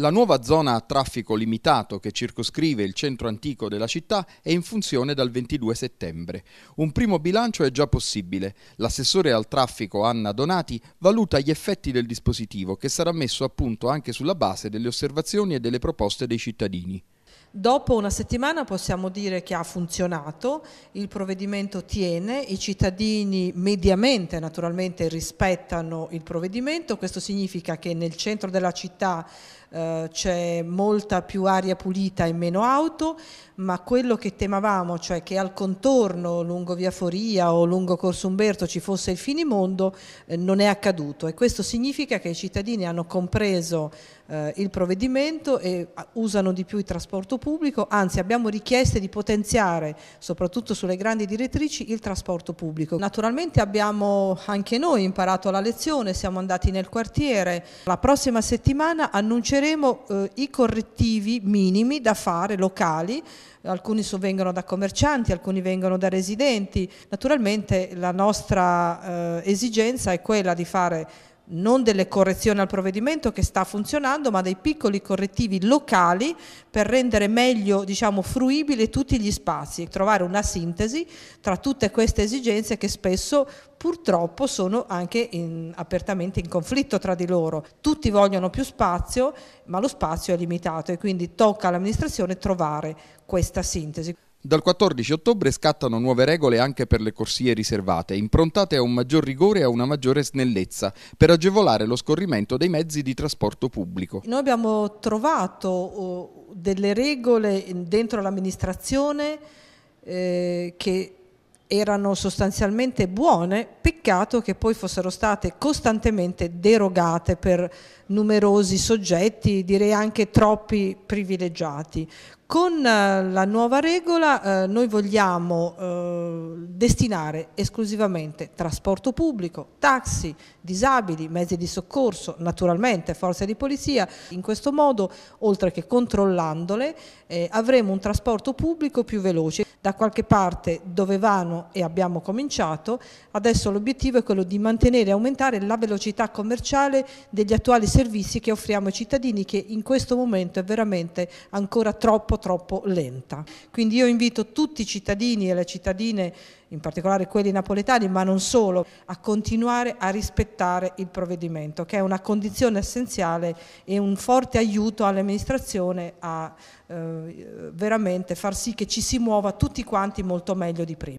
La nuova zona a traffico limitato che circoscrive il centro antico della città è in funzione dal 22 settembre. Un primo bilancio è già possibile. L'assessore al traffico Anna Donati valuta gli effetti del dispositivo che sarà messo a punto anche sulla base delle osservazioni e delle proposte dei cittadini. Dopo una settimana possiamo dire che ha funzionato, il provvedimento tiene, i cittadini mediamente naturalmente rispettano il provvedimento, questo significa che nel centro della città eh, c'è molta più aria pulita e meno auto, ma quello che temavamo, cioè che al contorno lungo Via Foria o lungo Corso Umberto ci fosse il finimondo, eh, non è accaduto e questo significa che i cittadini hanno compreso eh, il provvedimento e ah, usano di più il trasporto pubblico, anzi abbiamo richieste di potenziare, soprattutto sulle grandi direttrici, il trasporto pubblico. Naturalmente abbiamo anche noi imparato la lezione, siamo andati nel quartiere. La prossima settimana annunceremo eh, i correttivi minimi da fare locali alcuni vengono da commercianti, alcuni vengono da residenti. Naturalmente la nostra eh, esigenza è quella di fare non delle correzioni al provvedimento che sta funzionando, ma dei piccoli correttivi locali per rendere meglio diciamo, fruibili tutti gli spazi e trovare una sintesi tra tutte queste esigenze che spesso purtroppo sono anche in, apertamente in conflitto tra di loro. Tutti vogliono più spazio, ma lo spazio è limitato e quindi tocca all'amministrazione trovare questa sintesi. Dal 14 ottobre scattano nuove regole anche per le corsie riservate, improntate a un maggior rigore e a una maggiore snellezza, per agevolare lo scorrimento dei mezzi di trasporto pubblico. Noi abbiamo trovato oh, delle regole dentro l'amministrazione eh, che erano sostanzialmente buone peccato che poi fossero state costantemente derogate per numerosi soggetti, direi anche troppi privilegiati. Con eh, la nuova regola eh, noi vogliamo eh, destinare esclusivamente trasporto pubblico, taxi, disabili, mezzi di soccorso, naturalmente forze di polizia. In questo modo, oltre che controllandole, eh, avremo un trasporto pubblico più veloce. Da qualche parte dovevano e abbiamo cominciato, adesso lo l'obiettivo è quello di mantenere e aumentare la velocità commerciale degli attuali servizi che offriamo ai cittadini che in questo momento è veramente ancora troppo troppo lenta. Quindi io invito tutti i cittadini e le cittadine in particolare quelli napoletani, ma non solo, a continuare a rispettare il provvedimento, che è una condizione essenziale e un forte aiuto all'amministrazione a eh, veramente far sì che ci si muova tutti quanti molto meglio di prima.